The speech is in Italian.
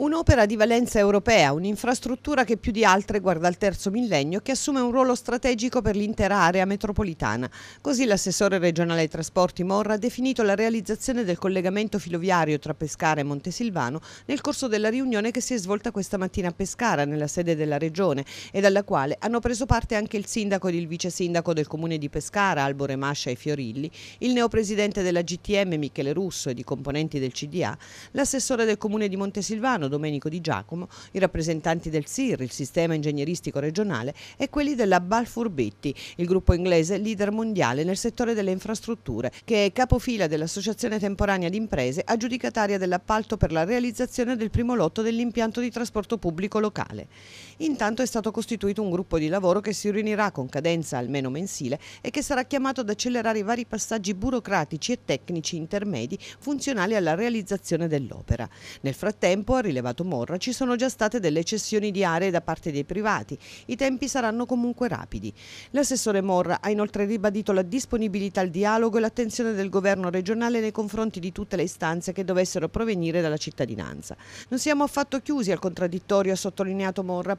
Un'opera di valenza europea, un'infrastruttura che più di altre guarda al terzo millennio e che assume un ruolo strategico per l'intera area metropolitana. Così l'assessore regionale ai trasporti Morra ha definito la realizzazione del collegamento filoviario tra Pescara e Montesilvano nel corso della riunione che si è svolta questa mattina a Pescara, nella sede della regione, e dalla quale hanno preso parte anche il sindaco ed il vice sindaco del comune di Pescara, Albore Mascia e Fiorilli, il neopresidente della GTM Michele Russo ed i componenti del CDA, l'assessore del comune di Montesilvano, Domenico Di Giacomo, i rappresentanti del SIR, il Sistema Ingegneristico Regionale, e quelli della Balfour Betty, il gruppo inglese leader mondiale nel settore delle infrastrutture, che è capofila dell'Associazione Temporanea di Imprese, aggiudicataria dell'appalto per la realizzazione del primo lotto dell'impianto di trasporto pubblico locale. Intanto è stato costituito un gruppo di lavoro che si riunirà con cadenza almeno mensile e che sarà chiamato ad accelerare i vari passaggi burocratici e tecnici intermedi funzionali alla realizzazione dell'opera. Nel frattempo, ha rilevato rilevato Morra, ci sono già state delle cessioni di aree da parte dei privati. I tempi saranno comunque rapidi. L'assessore Morra ha inoltre ribadito la disponibilità al dialogo e l'attenzione del governo regionale nei confronti di tutte le istanze che dovessero provenire dalla cittadinanza. Non siamo affatto chiusi al contraddittorio, ha sottolineato Morra,